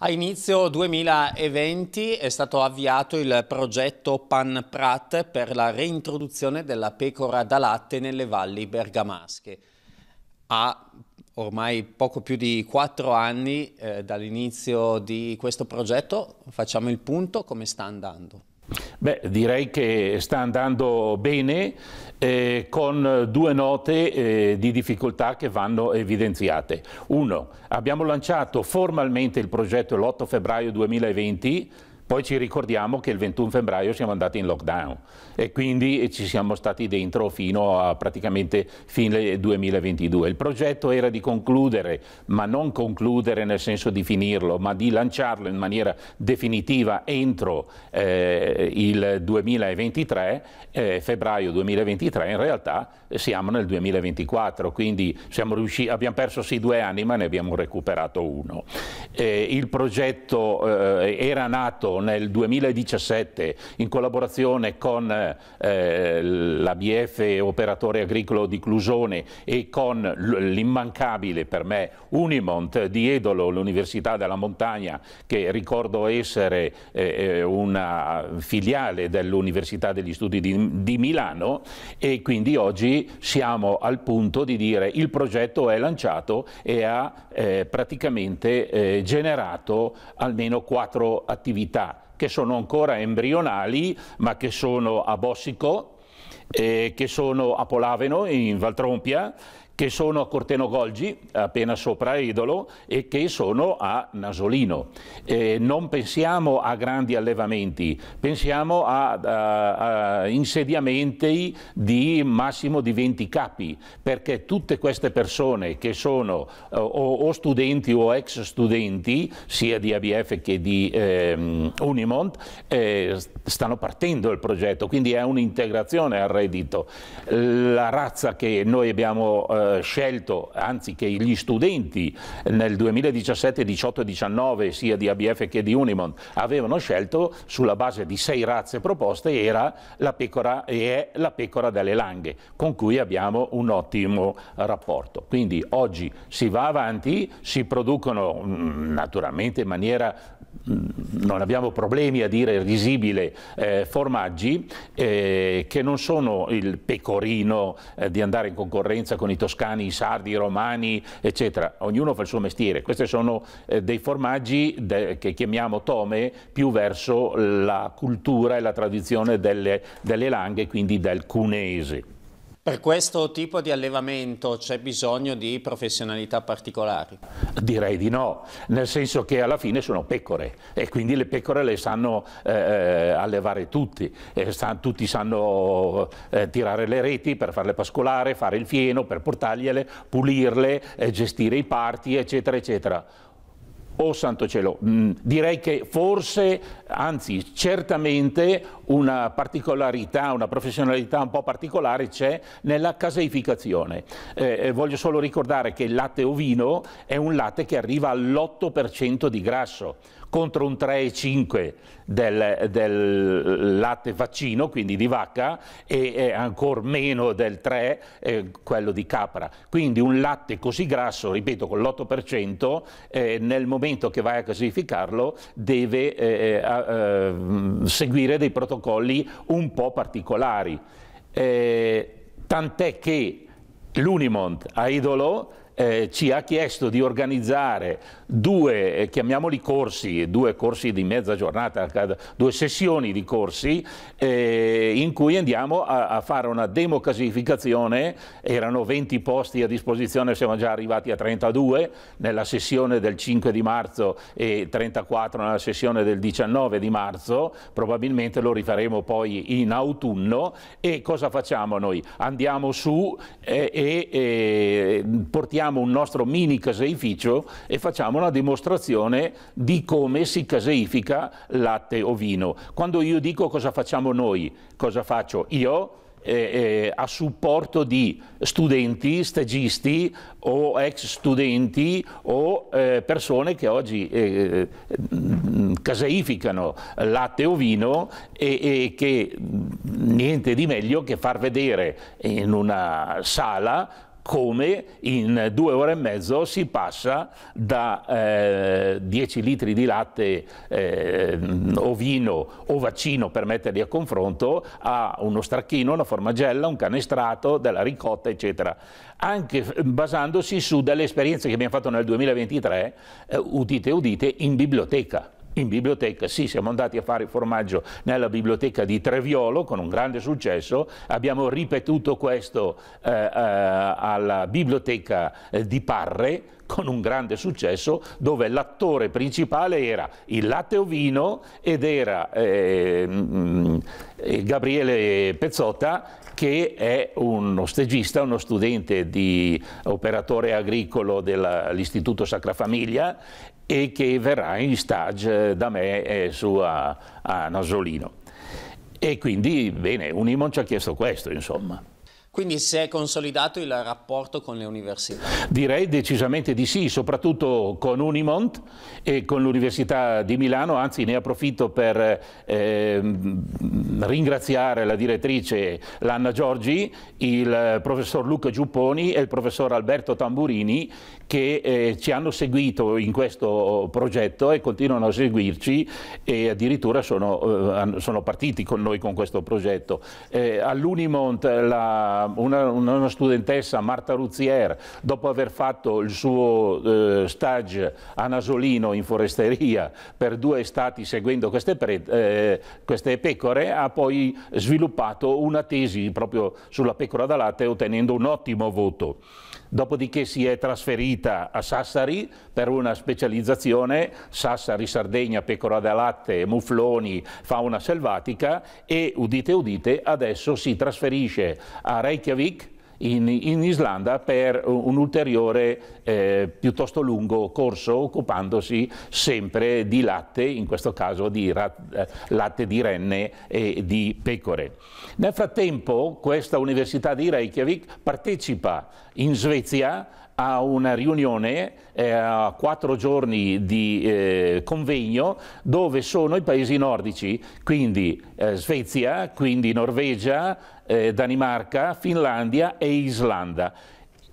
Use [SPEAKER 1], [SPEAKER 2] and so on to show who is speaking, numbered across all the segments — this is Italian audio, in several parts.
[SPEAKER 1] A inizio 2020 è stato avviato il progetto Pan Prat per la reintroduzione della pecora da latte nelle valli bergamasche. A ormai poco più di quattro anni eh, dall'inizio di questo progetto facciamo il punto come sta andando.
[SPEAKER 2] Beh, direi che sta andando bene eh, con due note eh, di difficoltà che vanno evidenziate. Uno, abbiamo lanciato formalmente il progetto l'8 febbraio 2020 poi ci ricordiamo che il 21 febbraio siamo andati in lockdown e quindi ci siamo stati dentro fino a praticamente fine 2022. Il progetto era di concludere, ma non concludere nel senso di finirlo, ma di lanciarlo in maniera definitiva entro eh, il 2023, eh, febbraio 2023. In realtà siamo nel 2024, quindi riusciti, abbiamo perso sì due anni, ma ne abbiamo recuperato uno. Eh, il progetto eh, era nato nel 2017 in collaborazione con eh, l'ABF Operatore Agricolo di Clusone e con l'immancabile per me Unimont di Edolo, l'Università della Montagna che ricordo essere eh, eh, una filiale dell'Università degli Studi di, di Milano e quindi oggi siamo al punto di dire il progetto è lanciato e ha eh, praticamente eh, generato almeno quattro attività che sono ancora embrionali ma che sono a Bossico, eh, che sono a Polaveno in Valtrompia, che sono a Corteno Golgi, appena sopra Edolo, e che sono a Nasolino. Eh, non pensiamo a grandi allevamenti, pensiamo a, a, a, insediamenti di massimo di 20 capi, perché tutte queste persone che sono eh, o, o, studenti o ex studenti, sia di ABF che di ehm, eh, Unimont, stanno partendo il progetto, quindi è un'integrazione al reddito. La razza che noi abbiamo eh, eh, scelto, anzi che gli studenti nel 2017, 18 e 19 sia di ABF che di Unimont avevano scelto sulla base di sei razze proposte era la pecora, e è la pecora delle Langhe con cui abbiamo un ottimo rapporto. Quindi oggi si va avanti, si producono mh, mm, naturalmente in maniera non abbiamo problemi a dire risibile, eh, formaggi eh, che non sono il pecorino eh, di andare in concorrenza con i toscani, i sardi, i romani, eccetera. Ognuno fa il suo mestiere. Questi sono eh, dei formaggi de che chiamiamo tome più verso la cultura e la tradizione delle, delle langhe, quindi del cunese.
[SPEAKER 1] Per questo tipo di allevamento c'è bisogno di professionalità particolari?
[SPEAKER 2] Direi di no, nel senso che alla fine sono pecore e quindi le pecore le sanno eh, eh allevare tutti, san, tutti sanno eh, tirare le reti per farle pascolare, fare il fieno, per portargliele, pulirle, eh, gestire i parti, eccetera, eccetera. Oh santo cielo, mm, direi che forse, anzi certamente una particolarità, una professionalità un po' particolare c'è nella caseificazione. Eh, eh voglio solo ricordare che il latte ovino è un latte che arriva all'8% di grasso contro un 3,5 del, del, latte vaccino, quindi di vacca, e ancora meno del 3, eh, quello di capra. Quindi un latte così grasso, ripeto, con l'8%, eh, nel momento documento che vai a classificarlo deve eh, eh, eh, seguire dei protocolli un po' particolari. Eh, tant'è che l'Unimont a Idolo eh, ci ha chiesto di organizzare due, eh, chiamiamoli corsi, due corsi di mezza giornata, due sessioni di corsi eh, in cui andiamo a, a fare una democasificazione, erano 20 posti a disposizione, siamo già arrivati a 32 nella sessione del 5 di marzo e 34 nella sessione del 19 di marzo, probabilmente lo rifaremo poi in autunno e cosa facciamo noi? Andiamo su eh, e eh, portiamo apriamo un nostro mini caseificio e facciamo una dimostrazione di come si caseifica latte o vino. Quando io dico cosa facciamo noi, cosa faccio io? Eh, eh, a supporto di studenti, stagisti o ex studenti o eh, persone che oggi eh, mm, caseificano latte o vino e, e, che mm, niente di meglio che far vedere in una sala come in due ore e mezzo si passa da eh, 10 litri di latte eh, ovino o vaccino per metterli a confronto a uno stracchino, una formagella, un canestrato, della ricotta eccetera. Anche basandosi su delle esperienze che abbiamo fatto nel 2023, eh, udite udite, in biblioteca in biblioteca, sì, siamo andati a fare il formaggio nella biblioteca di Treviolo con un grande successo, abbiamo ripetuto questo eh, eh, alla biblioteca eh, di Parre, con un grande successo dove l'attore principale era il latte ovino ed era eh, Gabriele Pezzotta che è uno stagista, uno studente di operatore agricolo dell'Istituto Sacra Famiglia e che verrà in stage eh, da me eh, su a, a Nasolino. E quindi, bene, Unimon ci ha chiesto questo, insomma.
[SPEAKER 1] Quindi si è consolidato il rapporto con le università?
[SPEAKER 2] Direi decisamente di sì, soprattutto con Unimont e con l'Università di Milano, anzi ne approfitto per eh, ringraziare la direttrice Lanna Giorgi, il professor Luca Giupponi e il professor Alberto Tamburini che eh, ci hanno seguito in questo progetto e continuano a seguirci e addirittura sono, eh, sono partiti con noi con questo progetto. Eh, All'Unimont la una, una, studentessa, Marta Ruzier, dopo aver fatto il suo eh, stage a Nasolino in foresteria per due estati seguendo queste, pre, eh, queste pecore, ha poi sviluppato una tesi proprio sulla pecora da latte ottenendo un ottimo voto dopodiché si è trasferita a Sassari per una specializzazione, Sassari, Sardegna, pecora da latte, mufloni, fauna selvatica e, udite udite, adesso si trasferisce a Reykjavik in, in Islanda per un ulteriore eh, piuttosto lungo corso occupandosi sempre di latte, in questo caso di rat, eh, latte di renne e di pecore. Nel frattempo questa Università di Reykjavik partecipa in Svezia a una riunione, eh, quattro giorni di eh, convegno, dove sono i paesi nordici, quindi eh, Svezia, quindi Norvegia, eh, Danimarca, Finlandia e Islanda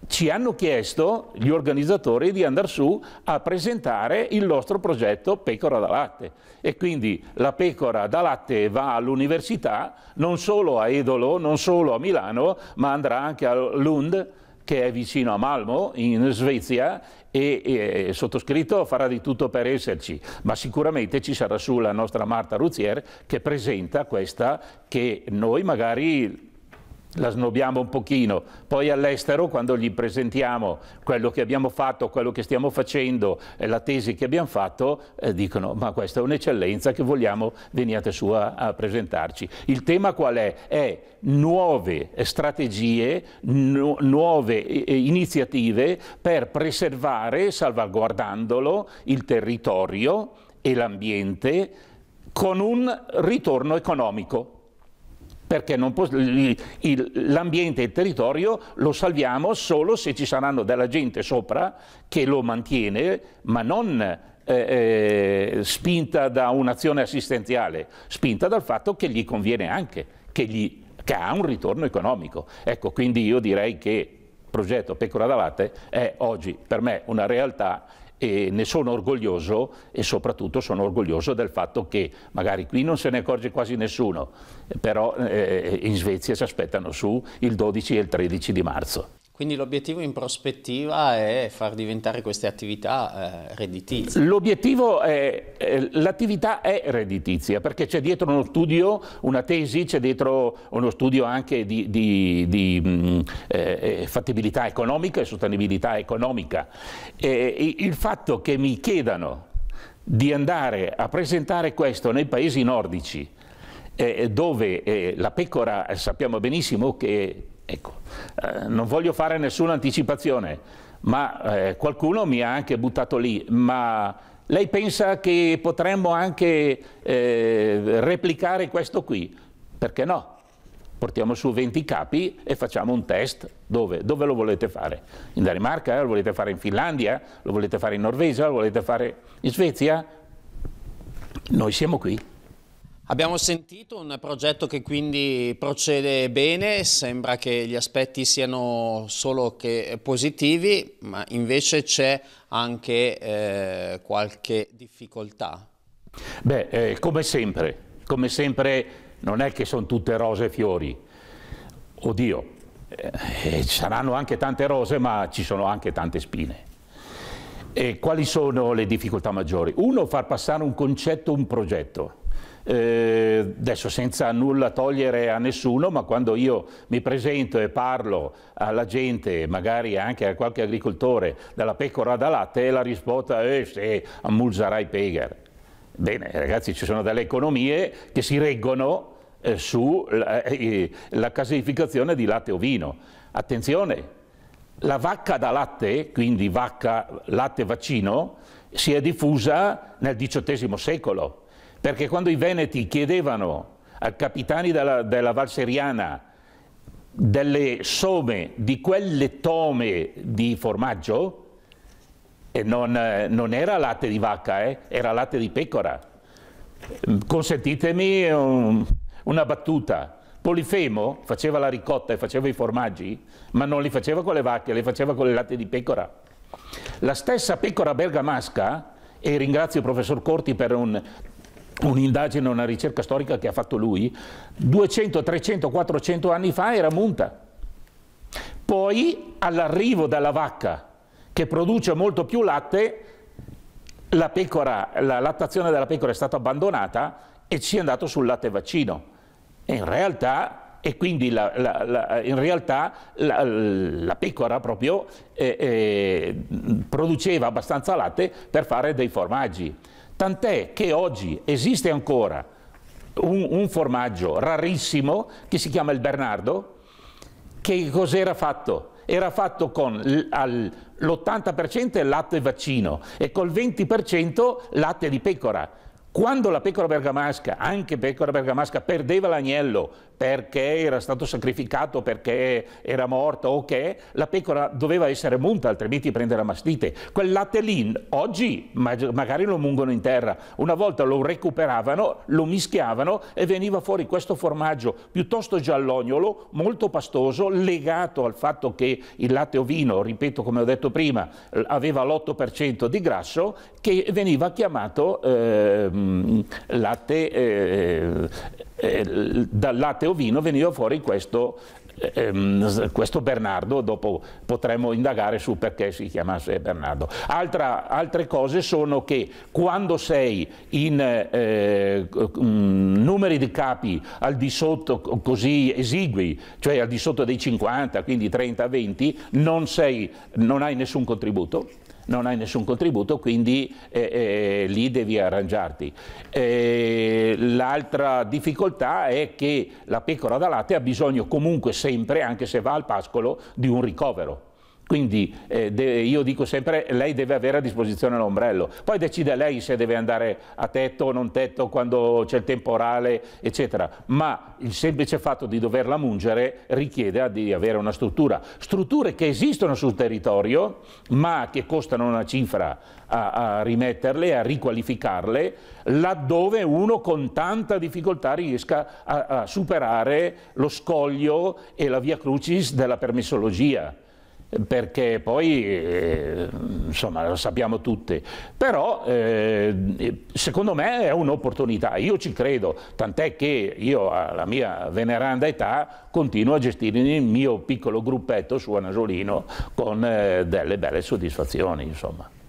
[SPEAKER 2] ci hanno chiesto gli organizzatori di andare su a presentare il nostro progetto Pecora da Latte e quindi la pecora da latte va all'università non solo a Edolo, non solo a Milano, ma andrà anche a Lund che è vicino a Malmo, in Svezia, e, e, sottoscritto farà di tutto per esserci, ma sicuramente ci sarà sulla nostra Marta Ruzier che presenta questa che noi magari la snobbiamo un pochino, poi all'estero quando gli presentiamo quello che abbiamo fatto, quello che stiamo facendo e eh, la tesi che abbiamo fatto, eh, dicono ma questa è un'eccellenza che vogliamo veniate su a, a, presentarci. Il tema qual è? È nuove strategie, nu nuove iniziative per preservare, salvaguardandolo, il territorio e l'ambiente con un ritorno economico perché l'ambiente e il territorio lo salviamo solo se ci saranno della gente sopra che lo mantiene, ma non eh, eh, spinta da un'azione assistenziale, spinta dal fatto che gli conviene anche, che, gli, che ha un ritorno economico. Ecco, quindi io direi che il progetto Pecora da Latte è oggi per me una realtà e ne sono orgoglioso e soprattutto sono orgoglioso del fatto che magari qui non se ne accorge quasi nessuno, però eh, in Svezia si aspettano su il 12 e il 13 di marzo.
[SPEAKER 1] Quindi l'obiettivo in prospettiva è far diventare queste attività eh, redditizie.
[SPEAKER 2] L'obiettivo è, eh, l'attività è redditizia perché c'è dietro uno studio, una tesi, c'è dietro uno studio anche di, di, di mh, mm, eh, eh, fattibilità economica e sostenibilità economica. il fatto che mi chiedano di andare a presentare questo nei paesi nordici, eh, dove eh, la pecora sappiamo benissimo che Ecco. Eh, non voglio fare nessuna anticipazione, ma eh, qualcuno mi ha anche buttato lì, ma lei pensa che potremmo anche eh, replicare questo qui? Perché no? Portiamo su 20 capi e facciamo un test. Dove? Dove lo volete fare? In Danimarca? Lo volete fare in Finlandia? Lo volete fare in Norvegia? Lo volete fare in Svezia? Noi siamo qui. Abbiamo sentito
[SPEAKER 1] un progetto che quindi procede bene, sembra che gli aspetti siano solo che positivi, ma invece c'è anche eh, qualche difficoltà.
[SPEAKER 2] Beh, eh, come sempre, come sempre non è che sono tutte rose e fiori. Oddio, eh, eh, ci saranno anche tante rose, ma ci sono anche tante spine. E quali sono le difficoltà maggiori? Uno, far passare un concetto, un progetto eh, adesso senza nulla togliere a nessuno, ma quando io mi presento e parlo alla gente, magari anche a qualche agricoltore, della pecora da latte, la risposta è eh, se ammulzerai pegar. Bene, ragazzi, ci sono delle economie che si reggono eh, sulla eh, classificazione di latte o vino. Attenzione, la vacca da latte, quindi vacca latte vaccino, si è diffusa nel XVIII secolo perché quando i Veneti chiedevano ai capitani della, della Val Seriana delle somme di quelle tome di formaggio, e non, eh, non era latte di vacca, eh, era latte di pecora. Consentitemi un, una battuta. Polifemo faceva la ricotta e faceva i formaggi, ma non li faceva con le vacche, li faceva con il latte di pecora. La stessa pecora bergamasca, e ringrazio il professor Corti per un un'indagine, una ricerca storica che ha fatto lui, 200, 300, 400 anni fa era munta. Poi all'arrivo della vacca, che produce molto più latte, la, pecora, la lattazione della pecora è stata abbandonata e si è andato sul latte vaccino. E in realtà e quindi la, la, la, in realtà la, pecora proprio eh, eh, produceva abbastanza latte per fare dei formaggi. Tant'è che oggi esiste ancora un, un formaggio rarissimo che si chiama il Bernardo, che cos'era fatto? Era fatto con l'80% latte vaccino e col 20% latte di pecora. Quando la pecora bergamasca, anche pecora bergamasca, perdeva l'agnello perché era stato sacrificato, perché era morto o che, la pecora doveva essere munta, altrimenti prendeva mastite. Quel latte lì oggi magari lo mungono in terra, una volta lo recuperavano, lo mischiavano e veniva fuori questo formaggio piuttosto giallognolo, molto pastoso, legato al fatto che il latte ovino, ripeto come ho detto prima, aveva l'8% di grasso, che veniva chiamato eh, latte... Eh, eh, dal latte o vino veniva fuori questo, ehm, questo, Bernardo, dopo potremmo indagare su perché si chiamasse Bernardo. Altra, altre cose sono che quando sei in eh, mm, numeri di capi al di sotto così esigui, cioè al di sotto dei 50, quindi 30-20, non, non hai nessun contributo non hai nessun contributo, quindi eh, eh, lì devi arrangiarti. Eh, l'altra difficoltà è che la pecora da latte ha bisogno comunque sempre, anche se va al pascolo, di un ricovero quindi eh, de- io dico sempre, lei deve avere a disposizione l'ombrello, poi decide lei se deve andare a tetto o non tetto quando c'è il temporale, eccetera, ma il semplice fatto di doverla mungere richiede di avere una struttura. Strutture che esistono sul territorio, ma che costano una cifra a, a rimetterle, a riqualificarle, laddove uno con tanta difficoltà riesca a, a superare lo scoglio e la via crucis della permissologia perché poi eh, insomma lo sappiamo tutti, però eh, secondo me è un'opportunità, io ci credo, tant'è che io alla mia veneranda età continuo a gestire il mio piccolo gruppetto su Anasolino con eh, delle belle soddisfazioni insomma.